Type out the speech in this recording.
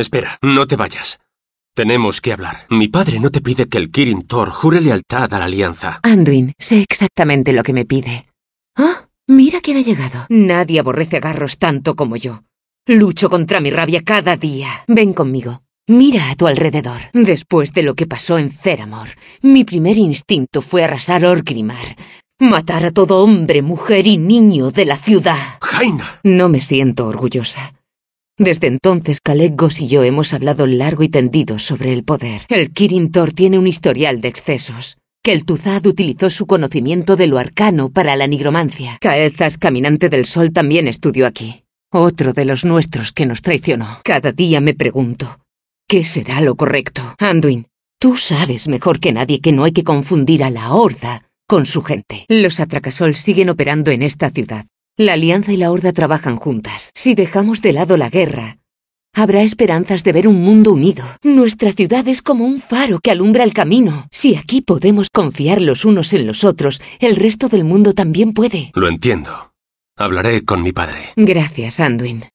Espera, no te vayas. Tenemos que hablar. Mi padre no te pide que el Kirin Thor jure lealtad a la alianza. Anduin, sé exactamente lo que me pide. ¡Ah! mira quién ha llegado. Nadie aborrece garros tanto como yo. Lucho contra mi rabia cada día. Ven conmigo. Mira a tu alrededor. Después de lo que pasó en Ceramor, mi primer instinto fue arrasar Orgrimmar. Matar a todo hombre, mujer y niño de la ciudad. ¡Jaina! No me siento orgullosa. Desde entonces Kaleggos y yo hemos hablado largo y tendido sobre el poder. El Kirin tiene un historial de excesos. Que el Tuzad utilizó su conocimiento de lo arcano para la nigromancia. Caelzas, caminante del sol, también estudió aquí. Otro de los nuestros que nos traicionó. Cada día me pregunto, ¿qué será lo correcto? Anduin, tú sabes mejor que nadie que no hay que confundir a la Horda con su gente. Los atracasol siguen operando en esta ciudad. La Alianza y la Horda trabajan juntas. Si dejamos de lado la guerra, habrá esperanzas de ver un mundo unido. Nuestra ciudad es como un faro que alumbra el camino. Si aquí podemos confiar los unos en los otros, el resto del mundo también puede. Lo entiendo. Hablaré con mi padre. Gracias, Anduin.